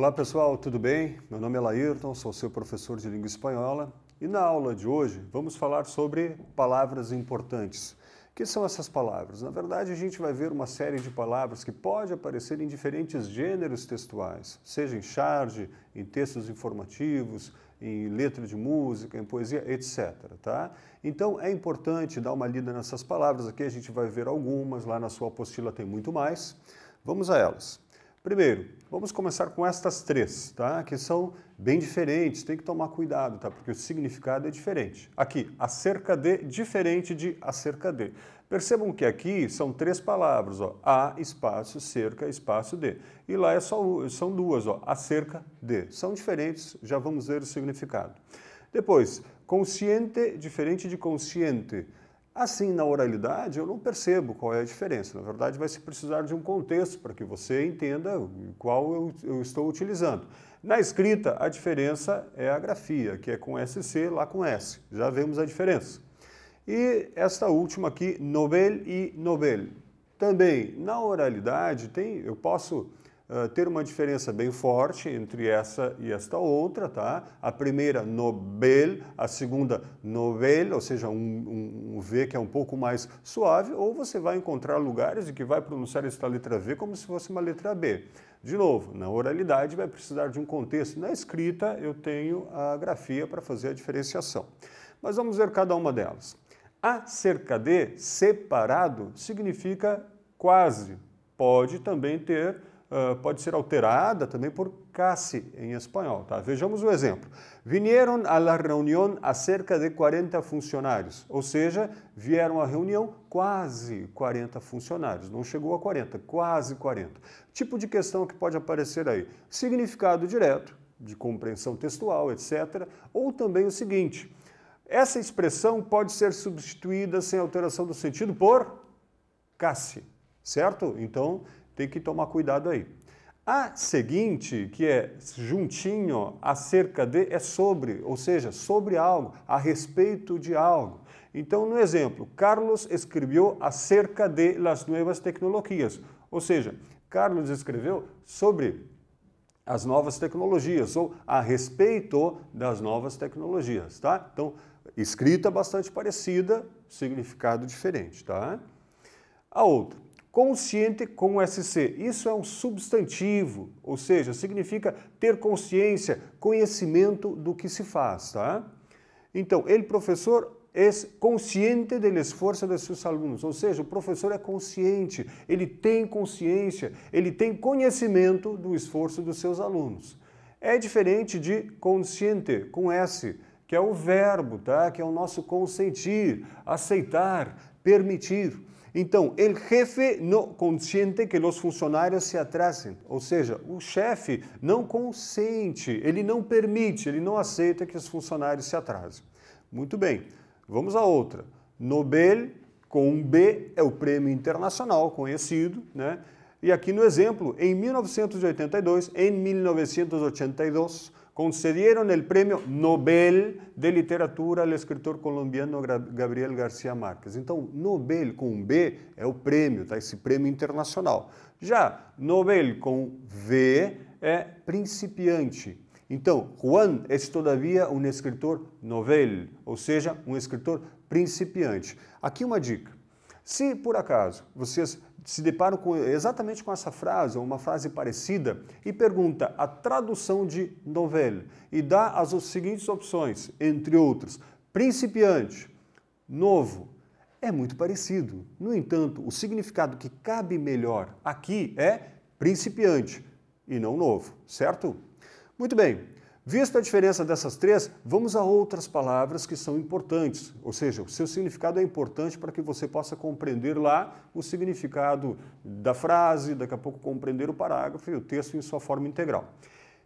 Olá pessoal, tudo bem? Meu nome é Laírton, sou seu professor de língua espanhola e na aula de hoje vamos falar sobre palavras importantes. O que são essas palavras? Na verdade, a gente vai ver uma série de palavras que pode aparecer em diferentes gêneros textuais, seja em charge, em textos informativos, em letra de música, em poesia, etc. Tá? Então é importante dar uma lida nessas palavras. Aqui a gente vai ver algumas, lá na sua apostila tem muito mais. Vamos a elas. Primeiro, vamos começar com estas três, tá? Que são bem diferentes, tem que tomar cuidado, tá? Porque o significado é diferente. Aqui, acerca de, diferente de acerca de. Percebam que aqui são três palavras, ó. A, espaço, cerca, espaço, de. E lá é só, são duas, ó. Acerca de. São diferentes, já vamos ver o significado. Depois, consciente, diferente de consciente. Assim, na oralidade, eu não percebo qual é a diferença. Na verdade, vai se precisar de um contexto para que você entenda qual eu, eu, estou utilizando. Na escrita, a diferença é a grafia, que é com SC lá com S. Já vemos a diferença. E esta última aqui, Nobel e Nobel. Também, na oralidade, tem, eu posso ter uma diferença bem forte entre essa e esta outra, tá? A primeira, Nobel, a segunda, Novel, ou seja, um, um, um V que é um pouco mais suave, ou você vai encontrar lugares em que vai pronunciar esta letra V como se fosse uma letra B. De novo, na oralidade vai precisar de um contexto, na escrita eu tenho a grafia para fazer a diferenciação. Mas vamos ver cada uma delas. Acerca de, separado, significa quase. Pode também ter ah, pode ser alterada também por casi em espanhol. Tá? Vejamos o exemplo. Vinieron a la reunión cerca de 40 funcionários, ou seja, vieram à reunião quase 40 funcionários, não chegou a 40, quase 40. Tipo de questão que pode aparecer aí: significado direto, de compreensão textual, etc. Ou também o seguinte. Essa expressão pode ser substituída sem alteração do sentido por casi, certo? Então, tem que tomar cuidado aí. A seguinte, que é juntinho, acerca de, é sobre, ou seja, sobre algo, a respeito de algo. Então, no exemplo, Carlos escreveu acerca de las novas tecnologias, ou seja, Carlos escreveu sobre as novas tecnologias ou a respeito das novas tecnologias, tá? Então, escrita bastante parecida, significado diferente, tá? A outra Consciente com SC. Isso é um substantivo, ou seja, significa ter consciência, conhecimento do que se faz, tá? Então, ele, professor, é consciente do esforço dos seus alunos, ou seja, o professor é consciente, ele tem consciência, ele tem conhecimento do esforço dos seus alunos. É diferente de consciente, com S, que é o verbo, tá? que é o nosso consentir, aceitar, permitir. Então, o chefe não consente que os funcionários se atrasem, ou seja, o chefe não consente, ele não permite, ele não aceita que os funcionários se atrasem. Muito bem, vamos a outra. Nobel, com um B, é o prêmio internacional conhecido, né? E aqui no exemplo, em 1982, em 1982, concedieron el Prêmio Nobel de Literatura ao escritor colombiano Gabriel Garcia Márquez. Então, Nobel com B é o prêmio, tá? esse prêmio internacional. Já Nobel com V é principiante. Então, Juan é todavia um escritor novel, ou seja, um escritor principiante. Aqui uma dica. Se por acaso vocês se deparam com, exatamente com essa frase, ou uma frase parecida, e pergunta a tradução de novelle e dá as seguintes opções, entre outras: principiante, novo. É muito parecido. No entanto, o significado que cabe melhor aqui é principiante e não novo, certo? Muito bem. Vista a diferença dessas três, vamos a outras palavras que são importantes, ou seja, o seu significado é importante para que você possa compreender lá o significado da frase, daqui a pouco compreender o parágrafo e o texto em sua forma integral.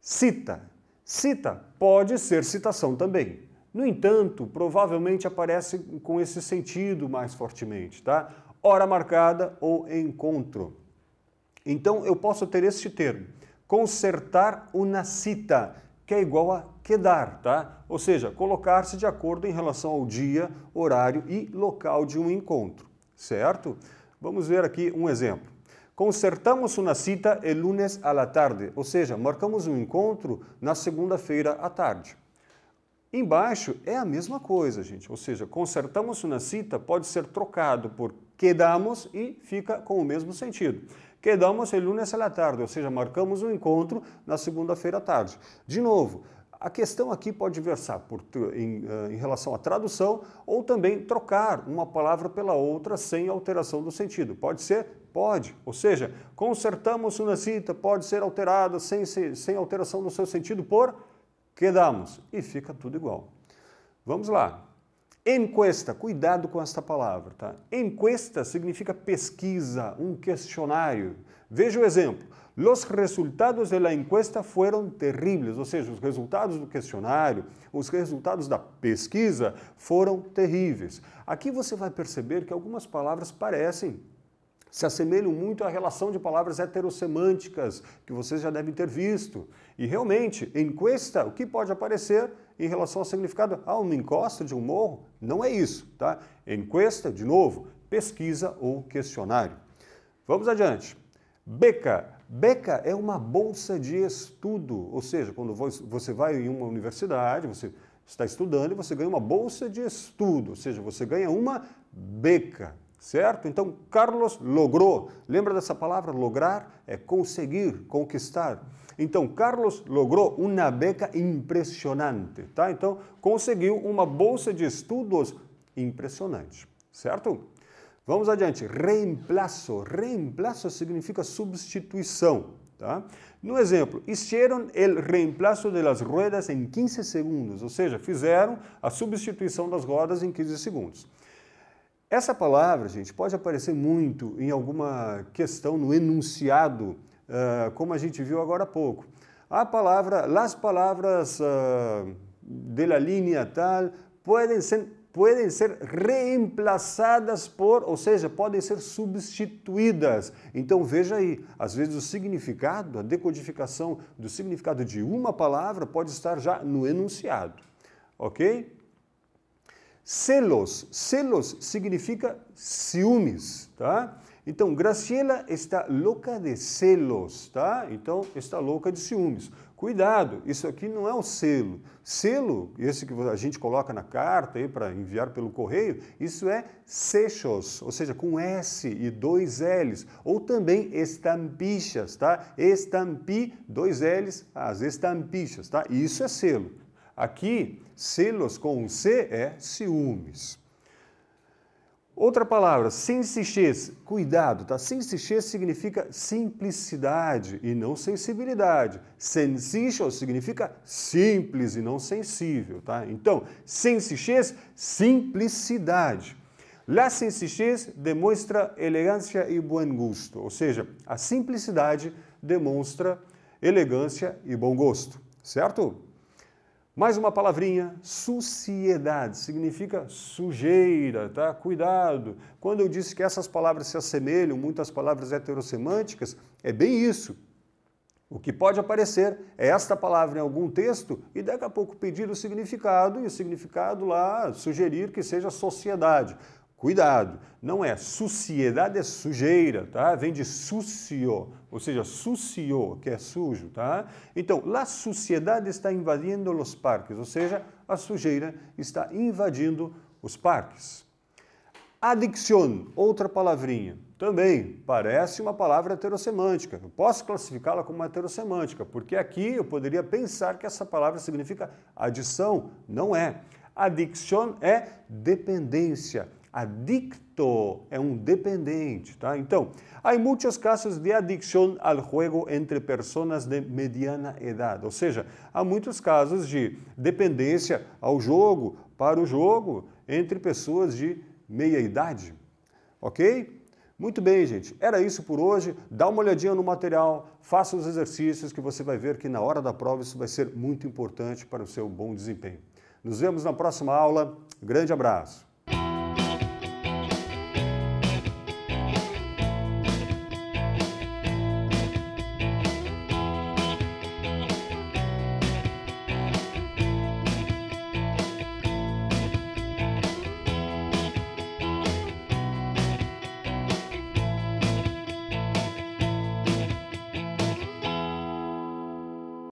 Cita. Cita pode ser citação também. No entanto, provavelmente aparece com esse sentido mais fortemente, tá? Hora marcada ou encontro. Então, eu posso ter este termo: consertar uma cita que é igual a quedar, tá? Ou seja, colocar-se de acordo em relação ao dia, horário e local de um encontro, certo? Vamos ver aqui um exemplo. Concertamos uma cita el lunes à la tarde, ou seja, marcamos um encontro na segunda-feira à tarde. Embaixo é a mesma coisa, gente. Ou seja, consertamos uma cita pode ser trocado por quedamos e fica com o mesmo sentido. Quedamos el lunes à tarde, ou seja, marcamos um encontro na segunda-feira à tarde. De novo, a questão aqui pode versar por, em, eh, em, relação à tradução ou também trocar uma palavra pela outra sem alteração do sentido. Pode ser? Pode. Ou seja, consertamos uma cita, pode ser alterada sem, sem alteração do seu sentido por quedamos. E fica tudo igual. Vamos lá. Enquesta, cuidado com esta palavra, tá? Enquesta significa pesquisa, um questionário. Veja o exemplo. Los resultados de la encuesta fueron terríveis, ou seja, os resultados do questionário, os resultados da pesquisa foram terríveis. Aqui você vai perceber que algumas palavras parecem se assemelham muito à relação de palavras heterosemânticas que vocês já devem ter visto. E realmente, encuesta, o que pode aparecer em relação ao significado? Ah, uma encosta de um morro? Não é isso, tá? Encuesta, de novo, pesquisa ou questionário. Vamos adiante. Beca. Beca é uma bolsa de estudo, ou seja, quando você vai em uma universidade, você está estudando e você ganha uma bolsa de estudo, ou seja, você ganha uma beca certo? Então, Carlos logrou. Lembra dessa palavra? Lograr é conseguir, conquistar. Então, Carlos logrou uma beca impressionante, tá? Então, conseguiu uma bolsa de estudos impressionante, certo? Vamos adiante. Reemplaço. Reemplaço significa substituição. Tá? No exemplo, hicieron el reemplazo de las ruedas em 15 segundos, ou seja, fizeram a substituição das rodas em 15 segundos. Essa palavra, gente, pode aparecer muito em alguma questão no enunciado, uh, como a gente viu agora há pouco. A palavra, las palavras uh, ah, de la linha tal podem ser, podem ser reemplaçadas por, ou seja, podem ser substituídas. Então veja aí, às vezes o significado, a decodificação do significado de uma palavra pode estar já no enunciado, ok? Celos. Celos significa ciúmes, tá? Então, Graciela está louca de celos, tá? Então, está louca de ciúmes. Cuidado, isso aqui não é um selo. Selo, esse que a gente coloca na carta aí para enviar pelo correio, isso é sechos, ou seja, com S e dois L's, ou também estampichas, tá? Estampi, dois L's, as estampichas, tá? Isso é selo. Aqui, selos com um C é ciúmes. Outra palavra, sensixez. Cuidado, tá? Sensixez significa simplicidade e não sensibilidade. Sensixo significa simples e não sensível, tá? Então, sensixez, simplicidade. La sensixez demonstra elegância e bom gosto, ou seja, a simplicidade demonstra elegância e bom gosto, certo? Mais uma palavrinha, suciedade, significa sujeira, tá? Cuidado. Quando eu disse que essas palavras se assemelham muito às palavras heterossemânticas, é bem isso. O que pode aparecer é esta palavra em algum texto e daqui a pouco pedir o significado e o significado lá sugerir que seja sociedade. Cuidado, não é sociedade é sujeira, tá? Vem de sucio, ou seja, sucio, que é sujo, tá? Então, a sociedade está invadindo os parques, ou seja, a sujeira está invadindo os parques. Adicção, outra palavrinha, também parece uma palavra heterossemântica. Eu posso classificá-la como uma heterossemântica, porque aqui eu poderia pensar que essa palavra significa adição, não é. Adicção é dependência adicto, é um dependente, tá? Então, há muitos casos de adicção ao jogo entre pessoas de mediana idade, ou seja, há muitos casos de dependência ao jogo, para o jogo, entre pessoas de meia idade, ok? Muito bem, gente, era isso por hoje. Dá uma olhadinha no material, faça os exercícios que você vai ver que na hora da prova isso vai ser muito importante para o seu bom desempenho. Nos vemos na próxima aula. Grande abraço!